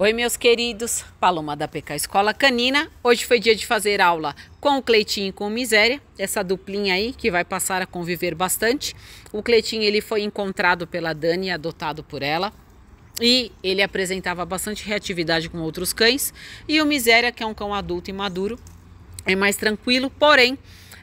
Oi, meus queridos. Paloma da PK Escola Canina. Hoje foi dia de fazer aula com o Cleitinho e com o Miséria, essa duplinha aí que vai passar a conviver bastante. O Cleitinho ele foi encontrado pela Dani, adotado por ela. E ele apresentava bastante reatividade com outros cães. E o Miséria, que é um cão adulto e maduro, é mais tranquilo, porém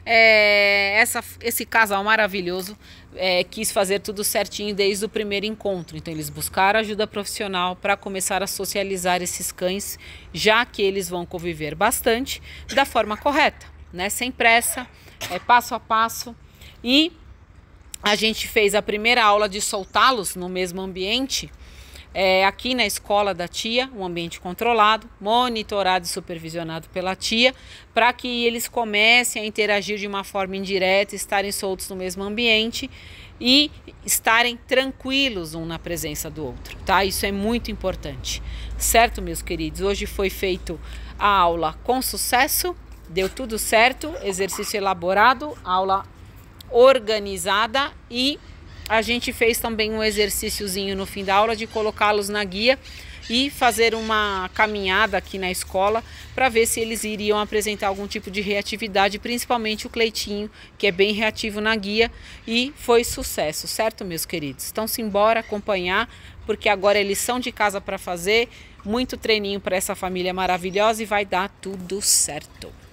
é, essa, esse casal maravilhoso é, quis fazer tudo certinho desde o primeiro encontro. Então, eles buscaram ajuda profissional para começar a socializar esses cães, já que eles vão conviver bastante, da forma correta, né? sem pressa, é, passo a passo. E a gente fez a primeira aula de soltá-los no mesmo ambiente é, aqui na escola da tia, um ambiente controlado, monitorado e supervisionado pela tia, para que eles comecem a interagir de uma forma indireta, estarem soltos no mesmo ambiente e estarem tranquilos um na presença do outro, tá? Isso é muito importante. Certo, meus queridos? Hoje foi feito a aula com sucesso, deu tudo certo, exercício elaborado, aula organizada e a gente fez também um exercíciozinho no fim da aula de colocá-los na guia e fazer uma caminhada aqui na escola para ver se eles iriam apresentar algum tipo de reatividade, principalmente o Cleitinho, que é bem reativo na guia e foi sucesso, certo, meus queridos? Então, se embora acompanhar, porque agora é lição de casa para fazer, muito treininho para essa família maravilhosa e vai dar tudo certo.